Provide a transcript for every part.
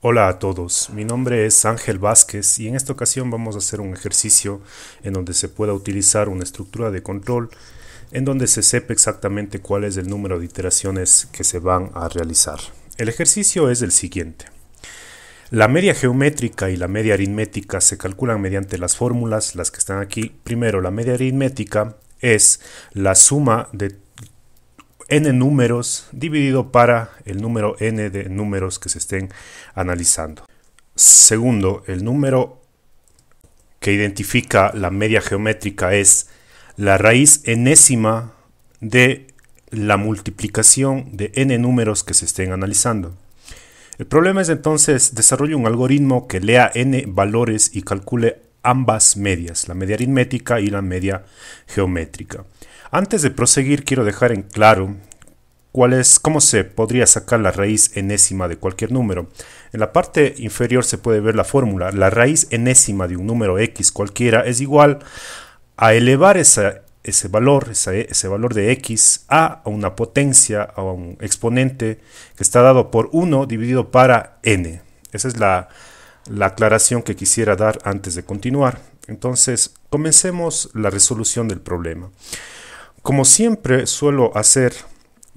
Hola a todos, mi nombre es Ángel Vázquez y en esta ocasión vamos a hacer un ejercicio en donde se pueda utilizar una estructura de control en donde se sepa exactamente cuál es el número de iteraciones que se van a realizar. El ejercicio es el siguiente. La media geométrica y la media aritmética se calculan mediante las fórmulas, las que están aquí. Primero, la media aritmética es la suma de n números dividido para el número n de números que se estén analizando. Segundo, el número que identifica la media geométrica es la raíz enésima de la multiplicación de n números que se estén analizando. El problema es entonces desarrollar un algoritmo que lea n valores y calcule ambas medias, la media aritmética y la media geométrica. Antes de proseguir, quiero dejar en claro cuál es, cómo se podría sacar la raíz enésima de cualquier número. En la parte inferior se puede ver la fórmula. La raíz enésima de un número x cualquiera es igual a elevar ese valor, ese valor de x a, una potencia, a un exponente que está dado por 1 dividido para n. Esa es la, la aclaración que quisiera dar antes de continuar. Entonces, comencemos la resolución del problema como siempre suelo hacer,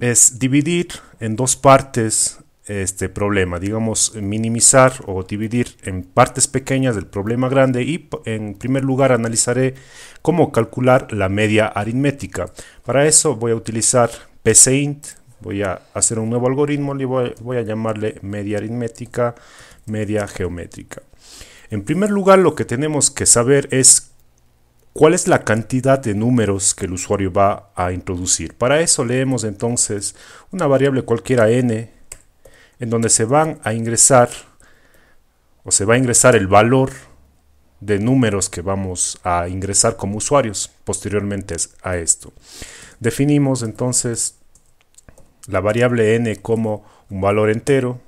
es dividir en dos partes este problema, digamos minimizar o dividir en partes pequeñas del problema grande y en primer lugar analizaré cómo calcular la media aritmética. Para eso voy a utilizar PCINT, voy a hacer un nuevo algoritmo y voy, voy a llamarle media aritmética, media geométrica. En primer lugar lo que tenemos que saber es cuál es la cantidad de números que el usuario va a introducir. Para eso leemos entonces una variable cualquiera n en donde se van a ingresar o se va a ingresar el valor de números que vamos a ingresar como usuarios posteriormente a esto. Definimos entonces la variable n como un valor entero.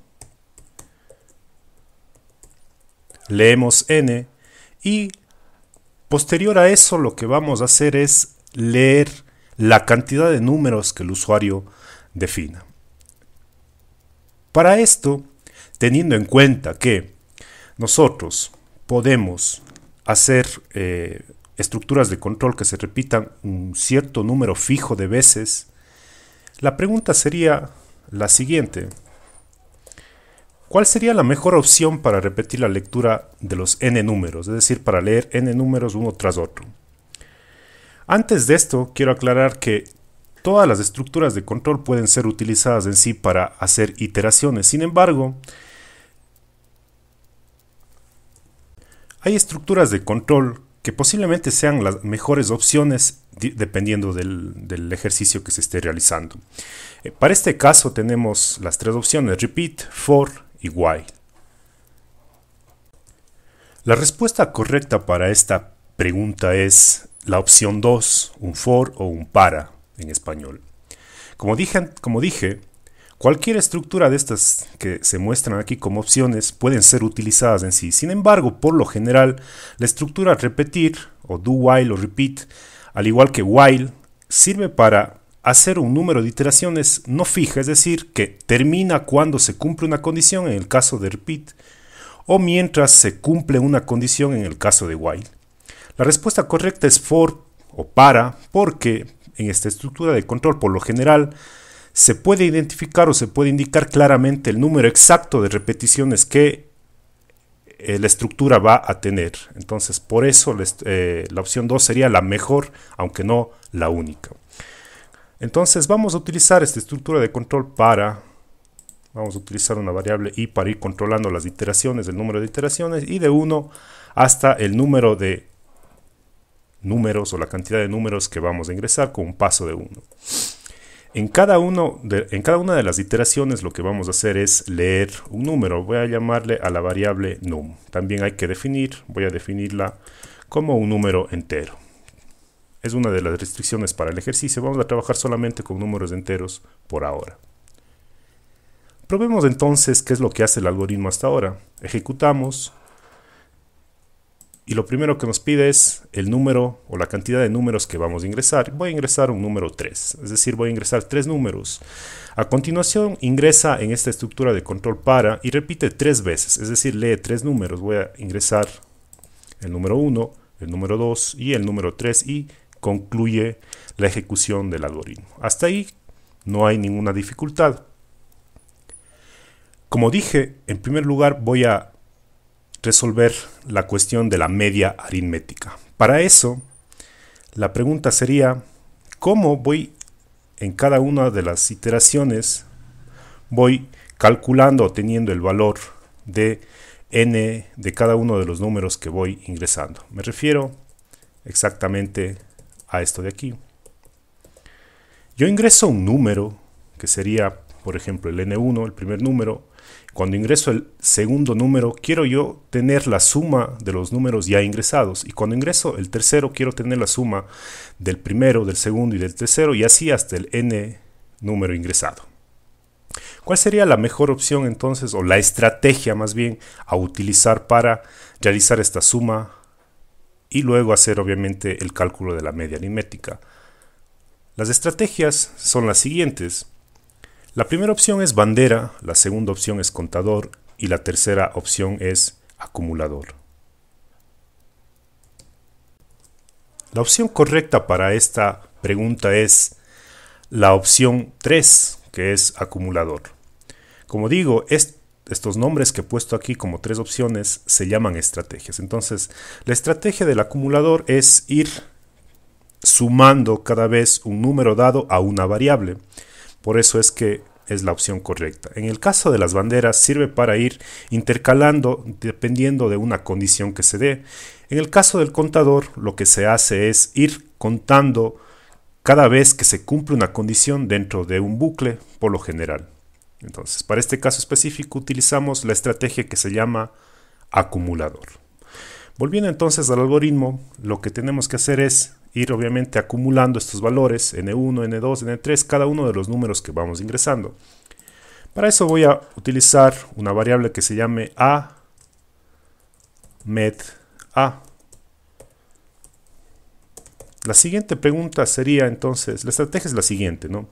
Leemos n y Posterior a eso, lo que vamos a hacer es leer la cantidad de números que el usuario defina. Para esto, teniendo en cuenta que nosotros podemos hacer eh, estructuras de control que se repitan un cierto número fijo de veces, la pregunta sería la siguiente. ¿Cuál sería la mejor opción para repetir la lectura de los n números? Es decir, para leer n números uno tras otro. Antes de esto, quiero aclarar que todas las estructuras de control pueden ser utilizadas en sí para hacer iteraciones. Sin embargo, hay estructuras de control que posiblemente sean las mejores opciones dependiendo del, ejercicio que se esté realizando. Eh, para este caso tenemos las tres opciones, repeat, for la respuesta correcta para esta pregunta es la opción 2, un for o un para en español. Como dije, como dije, cualquier estructura de estas que se muestran aquí como opciones pueden ser utilizadas en sí. Sin embargo, por lo general, la estructura repetir o do while o repeat, al igual que while, sirve para hacer un número de iteraciones no fija, es decir, que termina cuando se cumple una condición en el caso de repeat o mientras se cumple una condición en el caso de while. La respuesta correcta es for o para porque en esta estructura de control por lo general se puede identificar o se puede indicar claramente el número exacto de repeticiones que eh, la estructura va a tener. Entonces por eso la eh, opción 2 sería la mejor, aunque no la única. Entonces vamos a utilizar esta estructura de control para... Vamos a utilizar una variable y para ir controlando las iteraciones, el número de iteraciones, y de 1 hasta el número de números o la cantidad de números que vamos a ingresar con un paso de 1. En cada, uno en cada una de las iteraciones lo que vamos a hacer es leer un número. Voy a llamarle a la variable num. También hay que definir, voy a definirla como un número entero. Es una de las restricciones para el ejercicio. Vamos a trabajar solamente con números enteros por ahora. Probemos entonces qué es lo que hace el algoritmo hasta ahora. Ejecutamos y lo primero que nos pide es el número o la cantidad de números que vamos a ingresar. Voy a ingresar un número 3, es decir, voy a ingresar tres números. A continuación ingresa en esta estructura de control para y repite tres veces, es decir, lee tres números. Voy a ingresar el número 1, el número 2 y el número 3 y concluye la ejecución del algoritmo. Hasta ahí no hay ninguna dificultad. Como dije, en primer lugar voy a resolver la cuestión de la media aritmética. Para eso, la pregunta sería, ¿cómo voy en cada una de las iteraciones? Voy calculando o teniendo el valor de n de cada uno de los números que voy ingresando. Me refiero exactamente esto de aquí. Yo ingreso un número, que sería, por ejemplo, el N1, el primer número. Cuando ingreso el segundo número, quiero yo tener la suma de los números ya ingresados. Y cuando ingreso el tercero, quiero tener la suma del primero, del segundo y del tercero, y así hasta el N número ingresado. ¿Cuál sería la mejor opción entonces, o la estrategia más bien, a utilizar para realizar esta suma y luego hacer obviamente el cálculo de la media aritmética. Las estrategias son las siguientes. La primera opción es bandera, la segunda opción es contador y la tercera opción es acumulador. La opción correcta para esta pregunta es la opción 3, que es acumulador. Como digo, este estos nombres que he puesto aquí como tres opciones se llaman estrategias. Entonces, la estrategia del acumulador es ir sumando cada vez un número dado a una variable. Por eso es que es la opción correcta. En el caso de las banderas sirve para ir intercalando dependiendo de una condición que se dé. En el caso del contador lo que se hace es ir contando cada vez que se cumple una condición dentro de un bucle por lo general. Entonces, para este caso específico utilizamos la estrategia que se llama acumulador. Volviendo entonces al algoritmo, lo que tenemos que hacer es ir obviamente acumulando estos valores N1, N2, N3, cada uno de los números que vamos ingresando. Para eso voy a utilizar una variable que se llame a Met a. La siguiente pregunta sería entonces, la estrategia es la siguiente, ¿no?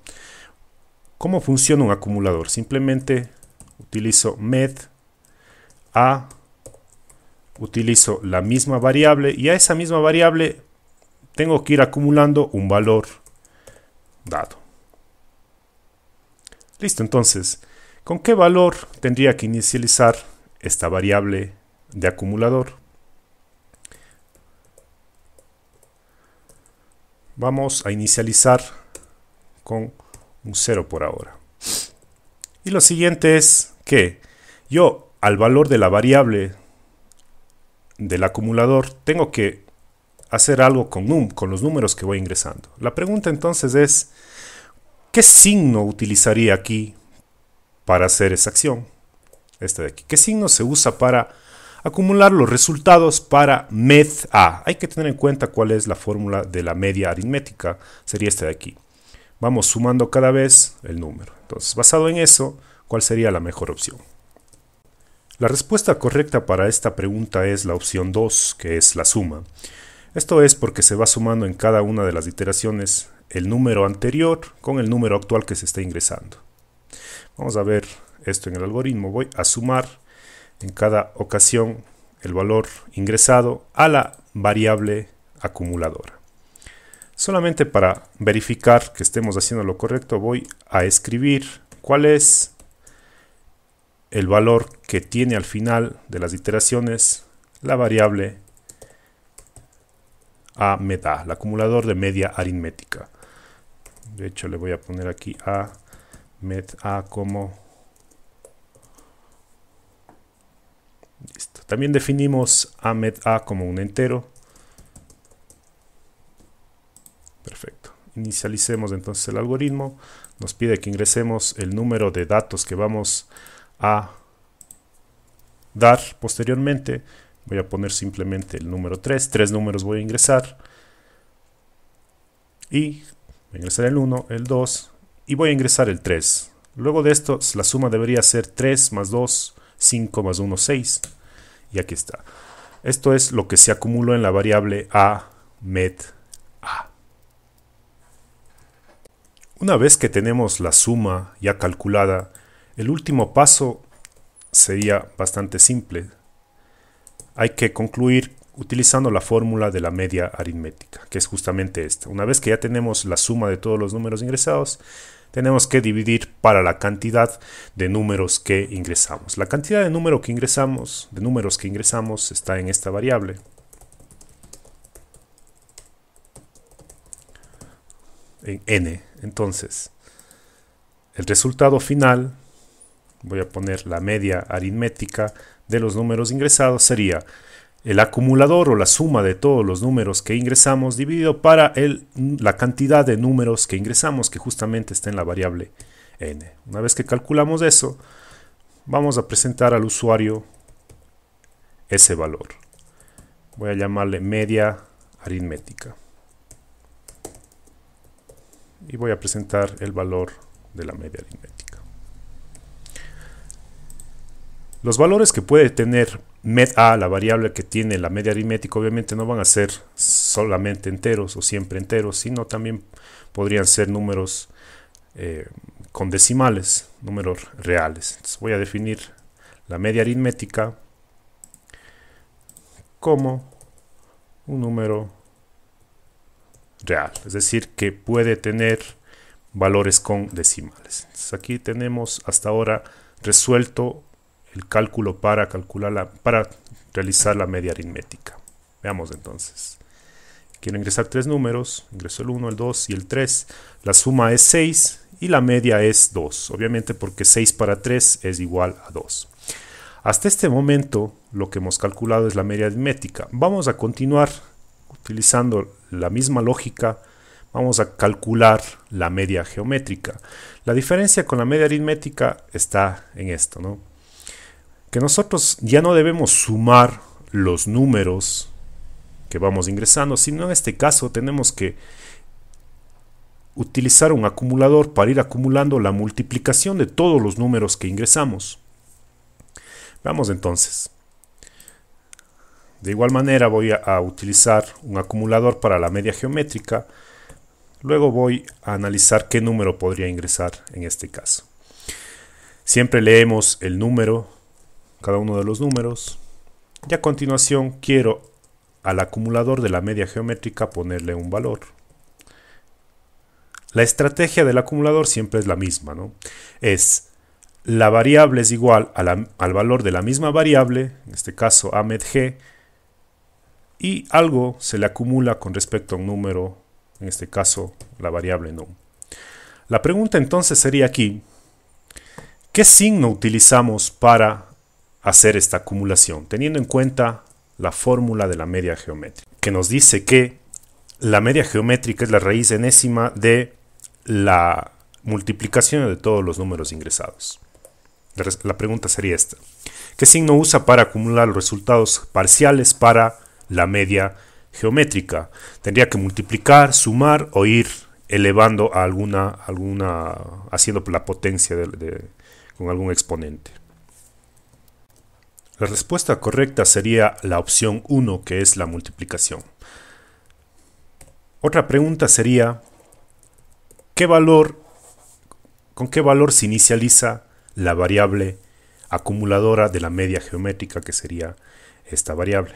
¿Cómo funciona un acumulador? Simplemente utilizo med a, utilizo la misma variable y a esa misma variable tengo que ir acumulando un valor dado. Listo, entonces, ¿con qué valor tendría que inicializar esta variable de acumulador? Vamos a inicializar con un 0 por ahora. Y lo siguiente es que yo al valor de la variable del acumulador tengo que hacer algo con, con los números que voy ingresando. La pregunta entonces es, ¿qué signo utilizaría aquí para hacer esa acción? Este de aquí. ¿Qué signo se usa para acumular los resultados para MED A? Hay que tener en cuenta cuál es la fórmula de la media aritmética. Sería esta de aquí vamos sumando cada vez el número. Entonces, basado en eso, ¿cuál sería la mejor opción? La respuesta correcta para esta pregunta es la opción 2, que es la suma. Esto es porque se va sumando en cada una de las iteraciones el número anterior con el número actual que se está ingresando. Vamos a ver esto en el algoritmo. Voy a sumar en cada ocasión el valor ingresado a la variable acumuladora. Solamente para verificar que estemos haciendo lo correcto voy a escribir cuál es el valor que tiene al final de las iteraciones la variable a meta el acumulador de media aritmética. De hecho le voy a poner aquí a a como listo. También definimos a como un entero inicialicemos entonces el algoritmo, nos pide que ingresemos el número de datos que vamos a dar posteriormente. Voy a poner simplemente el número 3, tres números voy a ingresar. Y voy a ingresar el 1, el 2 y voy a ingresar el 3. Luego de esto, la suma debería ser 3 más 2, 5 más 1, 6. Y aquí está. Esto es lo que se acumuló en la variable a met a. Una vez que tenemos la suma ya calculada, el último paso sería bastante simple. Hay que concluir utilizando la fórmula de la media aritmética, que es justamente esta. Una vez que ya tenemos la suma de todos los números ingresados, tenemos que dividir para la cantidad de números que ingresamos. La cantidad de, número que ingresamos, de números que ingresamos está en esta variable, en n. Entonces, el resultado final, voy a poner la media aritmética de los números ingresados, sería el acumulador o la suma de todos los números que ingresamos dividido para el, la cantidad de números que ingresamos que justamente está en la variable n. Una vez que calculamos eso, vamos a presentar al usuario ese valor. Voy a llamarle media aritmética y voy a presentar el valor de la media aritmética. Los valores que puede tener med a, la variable que tiene la media aritmética, obviamente no van a ser solamente enteros o siempre enteros, sino también podrían ser números eh, con decimales, números reales. voy a definir la media aritmética como un número real, es decir, que puede tener valores con decimales. aquí tenemos hasta ahora resuelto el cálculo para calcular la, para realizar la media aritmética. Veamos entonces. Quiero ingresar tres números, ingreso el 1, el 2 y el 3. La suma es 6 y la media es 2, obviamente porque 6 para 3 es igual a 2. Hasta este momento lo que hemos calculado es la media aritmética. Vamos a continuar utilizando la misma lógica, vamos a calcular la media geométrica. La diferencia con la media aritmética está en esto, ¿no? Que nosotros ya no debemos sumar los números que vamos ingresando, sino en este caso tenemos que utilizar un acumulador para ir acumulando la multiplicación de todos los números que ingresamos. Vamos entonces. De igual manera voy a utilizar un acumulador para la media geométrica. Luego voy a analizar qué número podría ingresar en este caso. Siempre leemos el número, cada uno de los números. Y a continuación quiero al acumulador de la media geométrica ponerle un valor. La estrategia del acumulador siempre es la misma, ¿no? Es la variable es igual al valor de la misma variable, en este caso AMEDG, y algo se le acumula con respecto a un número, en este caso la variable num. La pregunta entonces sería aquí, ¿qué signo utilizamos para hacer esta acumulación? Teniendo en cuenta la fórmula de la media geométrica, que nos dice que la media geométrica es la raíz enésima de la multiplicación de todos los números ingresados. La pregunta sería esta. ¿Qué signo usa para acumular los resultados parciales para la media geométrica. Tendría que multiplicar, sumar o ir elevando a alguna, alguna haciendo la potencia con algún exponente. La respuesta correcta sería la opción 1, que es la multiplicación. Otra pregunta sería, ¿qué valor, ¿con qué valor se inicializa la variable acumuladora de la media geométrica, que sería esta variable?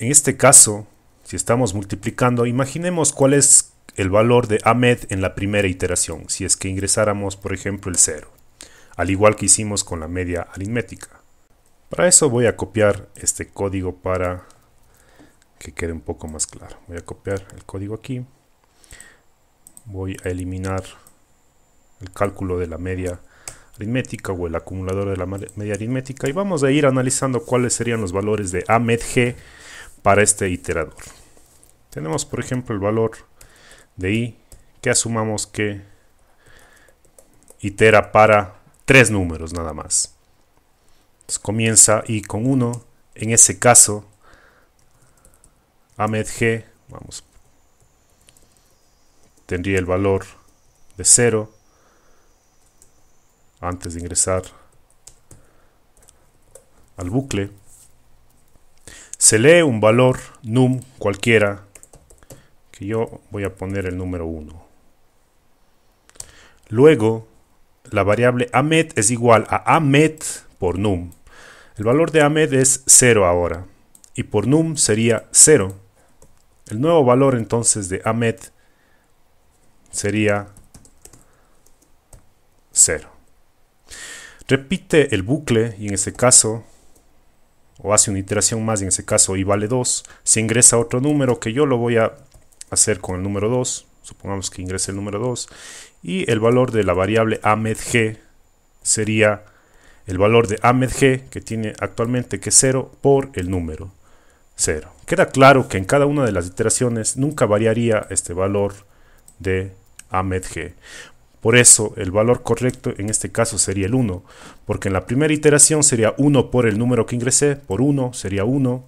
En este caso, si estamos multiplicando, imaginemos cuál es el valor de Ahmed en la primera iteración, si es que ingresáramos, por ejemplo, el 0, al igual que hicimos con la media aritmética. Para eso voy a copiar este código para que quede un poco más claro. Voy a copiar el código aquí. Voy a eliminar el cálculo de la media aritmética o el acumulador de la media aritmética y vamos a ir analizando cuáles serían los valores de Ahmed G para este iterador. Tenemos por ejemplo el valor de i que asumamos que itera para tres números nada más. comienza i con 1, en ese caso Ahmed G, vamos, tendría el valor de 0 antes de ingresar al bucle se lee un valor num cualquiera que yo voy a poner el número 1. Luego la variable amet es igual a amet por num. El valor de amet es 0 ahora y por num sería 0. El nuevo valor entonces de amet sería 0. Repite el bucle y en este caso o hace una iteración más, y en ese caso y vale 2, se ingresa otro número que yo lo voy a hacer con el número 2, supongamos que ingrese el número 2, y el valor de la variable G sería el valor de g que tiene actualmente que es 0 por el número 0. Queda claro que en cada una de las iteraciones nunca variaría este valor de G. Por eso, el valor correcto en este caso sería el 1, porque en la primera iteración sería 1 por el número que ingresé, por 1 sería 1.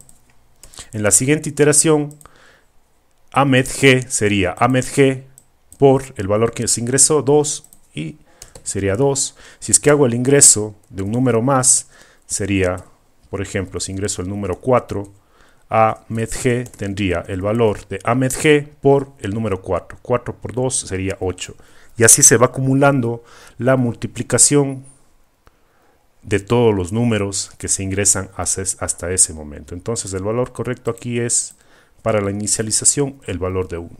En la siguiente iteración, Ahmed G sería ametG por el valor que se ingresó, 2, y sería 2. Si es que hago el ingreso de un número más, sería, por ejemplo, si ingreso el número 4, Ahmed tendría el valor de Ahmed por el número 4. 4 por 2 sería 8. Y así se va acumulando la multiplicación de todos los números que se ingresan hasta ese momento. Entonces el valor correcto aquí es para la inicialización el valor de 1.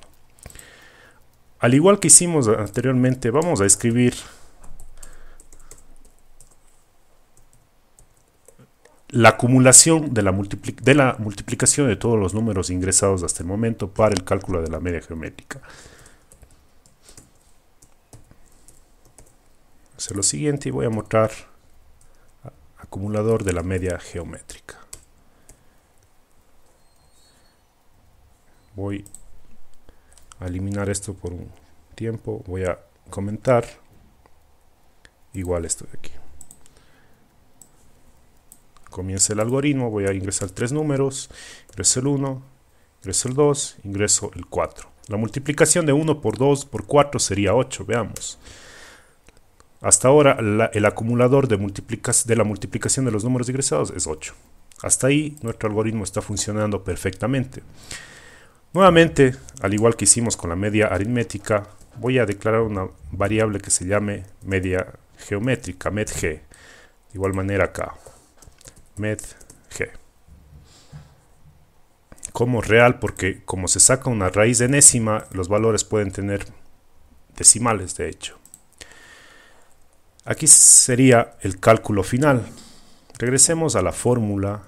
Al igual que hicimos anteriormente, vamos a escribir la acumulación de la, de la multiplicación de todos los números ingresados hasta el momento para el cálculo de la media geométrica. hacer lo siguiente y voy a mostrar acumulador de la media geométrica. Voy a eliminar esto por un tiempo, voy a comentar igual esto de aquí. Comienza el algoritmo, voy a ingresar tres números, ingreso el 1, ingreso el 2, ingreso el 4. La multiplicación de 1 por 2 por 4 sería 8, veamos. Hasta ahora el acumulador de, de la multiplicación de los números ingresados es 8. Hasta ahí nuestro algoritmo está funcionando perfectamente. Nuevamente, al igual que hicimos con la media aritmética, voy a declarar una variable que se llame media geométrica, medg. De igual manera acá, medg. Como real, porque como se saca una raíz enésima, los valores pueden tener decimales, de hecho. Aquí sería el cálculo final. Regresemos a la fórmula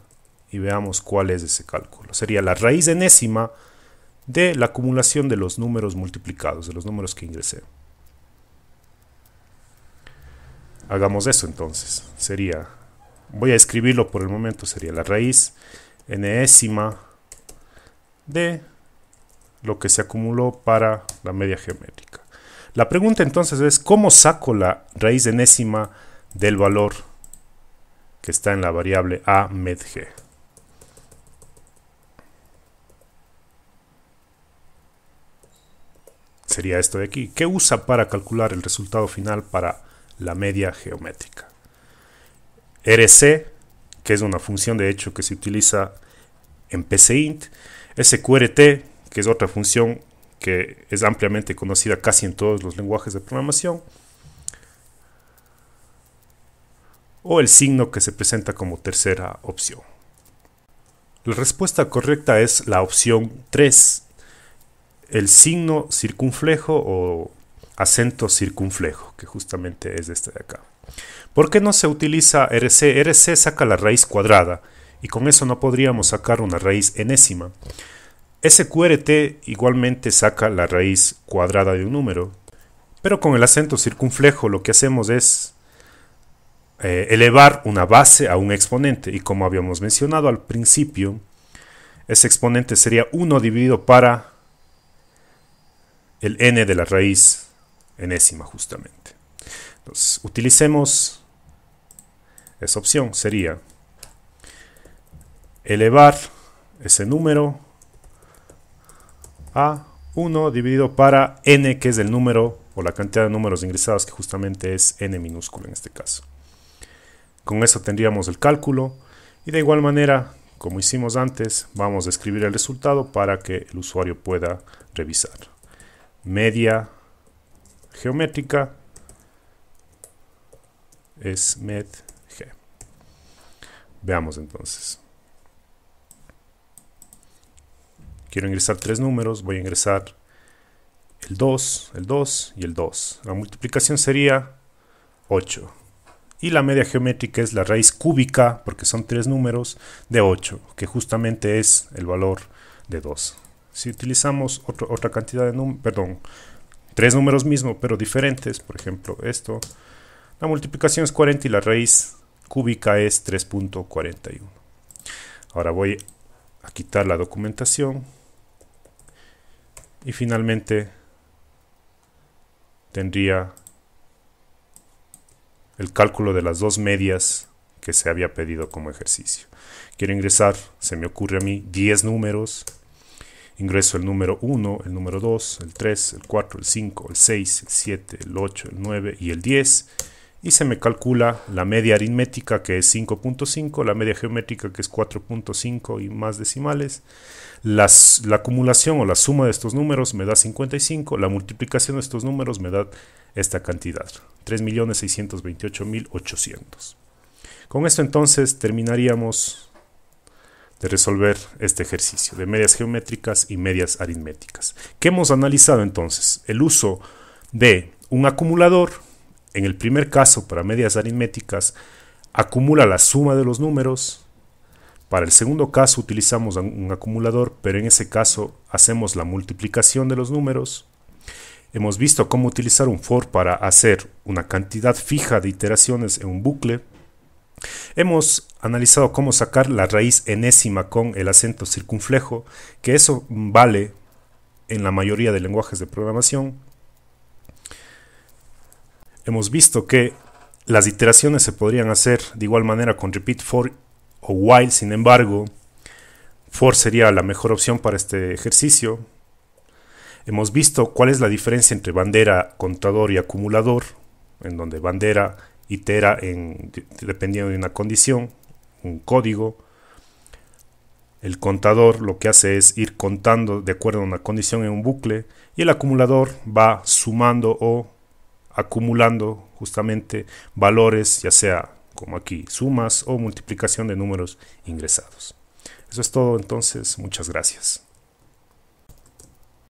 y veamos cuál es ese cálculo. Sería la raíz enésima de la acumulación de los números multiplicados, de los números que ingresé. Hagamos eso entonces. Sería, voy a escribirlo por el momento, sería la raíz enésima de lo que se acumuló para la media geométrica. La pregunta entonces es, ¿cómo saco la raíz enésima del valor que está en la variable a med Sería esto de aquí. ¿Qué usa para calcular el resultado final para la media geométrica? RC, que es una función de hecho que se utiliza en PCINT, SQRT, que es otra función que es ampliamente conocida casi en todos los lenguajes de programación, o el signo que se presenta como tercera opción. La respuesta correcta es la opción 3, el signo circunflejo o acento circunflejo, que justamente es este de acá. ¿Por qué no se utiliza RC? RC saca la raíz cuadrada y con eso no podríamos sacar una raíz enésima. SQRT igualmente saca la raíz cuadrada de un número, pero con el acento circunflejo lo que hacemos es eh, elevar una base a un exponente y como habíamos mencionado al principio, ese exponente sería 1 dividido para el n de la raíz enésima justamente. Entonces, utilicemos esa opción, sería elevar ese número a 1 dividido para n, que es el número o la cantidad de números ingresados, que justamente es n minúsculo en este caso. Con eso tendríamos el cálculo y de igual manera, como hicimos antes, vamos a escribir el resultado para que el usuario pueda revisar. Media geométrica es medg. Veamos entonces. Quiero ingresar tres números, voy a ingresar el 2, el 2 y el 2. La multiplicación sería 8. Y la media geométrica es la raíz cúbica, porque son tres números, de 8, que justamente es el valor de 2. Si utilizamos otra cantidad de números, perdón, tres números mismos, pero diferentes, por ejemplo esto, la multiplicación es 40 y la raíz cúbica es 3.41. Ahora voy a quitar la documentación y finalmente tendría el cálculo de las dos medias que se había pedido como ejercicio. Quiero ingresar, se me ocurre a mí, 10 números. Ingreso el número 1, el número 2, el 3, el 4, el 5, el 6, el 7, el 8, el 9 y el 10 y se me calcula la media aritmética que es 5.5, la media geométrica que es 4.5 y más decimales. Las, la acumulación o la suma de estos números me da 55, la multiplicación de estos números me da esta cantidad, 3.628.800. Con esto entonces terminaríamos de resolver este ejercicio de medias geométricas y medias aritméticas. ¿Qué hemos analizado entonces? El uso de un acumulador en el primer caso, para medias aritméticas, acumula la suma de los números. Para el segundo caso utilizamos un acumulador, pero en ese caso hacemos la multiplicación de los números. Hemos visto cómo utilizar un for para hacer una cantidad fija de iteraciones en un bucle. Hemos analizado cómo sacar la raíz enésima con el acento circunflejo, que eso vale en la mayoría de lenguajes de programación hemos visto que las iteraciones se podrían hacer de igual manera con repeat for o while, sin embargo, for sería la mejor opción para este ejercicio. Hemos visto cuál es la diferencia entre bandera, contador y acumulador, en donde bandera itera dependiendo de una condición, un código. El contador lo que hace es ir contando de acuerdo a una condición en un bucle y el acumulador va sumando o acumulando justamente valores, ya sea como aquí, sumas o multiplicación de números ingresados. Eso es todo entonces, muchas gracias.